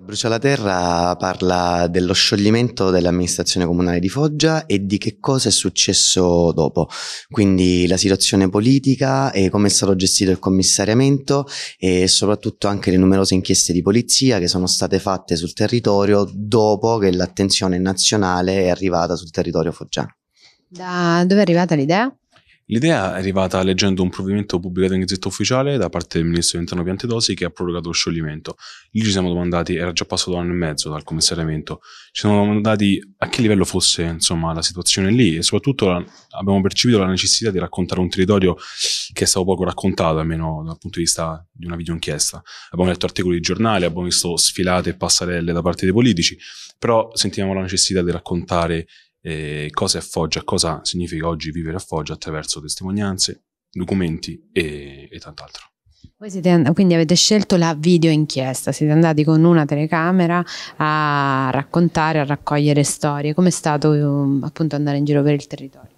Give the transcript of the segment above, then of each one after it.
Brucia la Terra parla dello scioglimento dell'amministrazione comunale di Foggia e di che cosa è successo dopo, quindi la situazione politica e come è stato gestito il commissariamento e soprattutto anche le numerose inchieste di polizia che sono state fatte sul territorio dopo che l'attenzione nazionale è arrivata sul territorio foggiano. Da dove è arrivata l'idea? L'idea è arrivata leggendo un provvedimento pubblicato in gazzetta ufficiale da parte del ministro dell'interno Piantedosi che ha prorogato lo scioglimento. Lì ci siamo domandati, era già passato un anno e mezzo dal commissariamento, ci siamo domandati a che livello fosse insomma, la situazione lì e soprattutto la, abbiamo percepito la necessità di raccontare un territorio che è stato poco raccontato, almeno dal punto di vista di una videoinchiesta. Abbiamo letto articoli di giornale, abbiamo visto sfilate e passarelle da parte dei politici, però sentiamo la necessità di raccontare eh, cosa è Foggia, cosa significa oggi vivere a Foggia attraverso testimonianze, documenti e, e tant'altro. Voi siete, quindi avete scelto la videoinchiesta, siete andati con una telecamera a raccontare, a raccogliere storie. Com'è stato um, appunto andare in giro per il territorio?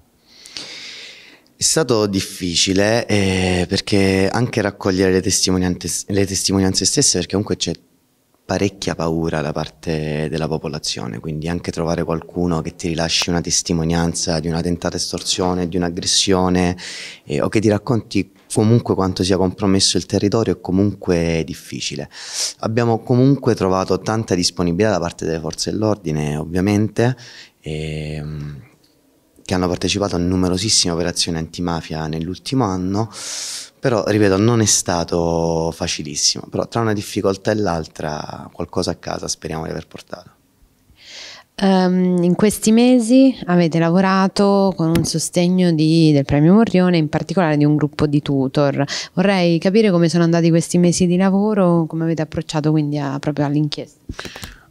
È stato difficile eh, perché anche raccogliere le testimonianze, le testimonianze stesse, perché comunque c'è parecchia paura da parte della popolazione, quindi anche trovare qualcuno che ti rilasci una testimonianza di una tentata estorsione, di un'aggressione eh, o che ti racconti comunque quanto sia compromesso il territorio è comunque difficile. Abbiamo comunque trovato tanta disponibilità da parte delle forze dell'ordine, ovviamente. E, ehm, che hanno partecipato a numerosissime operazioni antimafia nell'ultimo anno, però ripeto non è stato facilissimo, però tra una difficoltà e l'altra qualcosa a casa speriamo di aver portato. Um, in questi mesi avete lavorato con un sostegno di, del premio Morrione, in particolare di un gruppo di tutor. Vorrei capire come sono andati questi mesi di lavoro, come avete approcciato quindi a, proprio all'inchiesta.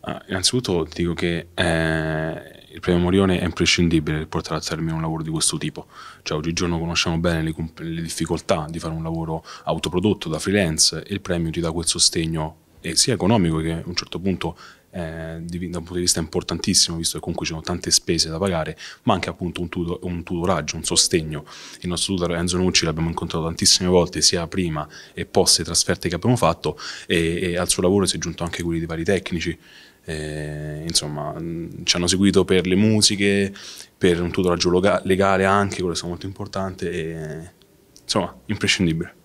Uh, innanzitutto dico che eh, il premio Morione è imprescindibile per portare a termine un lavoro di questo tipo. Cioè, oggigiorno conosciamo bene le, le difficoltà di fare un lavoro autoprodotto da freelance e il premio ti dà quel sostegno eh, sia economico che a un certo punto eh, di, da un punto di vista importantissimo, visto che comunque ci sono tante spese da pagare, ma anche appunto un, tutor, un tutoraggio, un sostegno. Il nostro tutor Enzo Nucci l'abbiamo incontrato tantissime volte, sia prima e post le trasferte che abbiamo fatto, e, e al suo lavoro si è aggiunto anche quelli di vari tecnici. Eh, insomma, mm, ci hanno seguito per le musiche, per un tutoraggio legale anche, quello è stato molto importante e insomma, imprescindibile.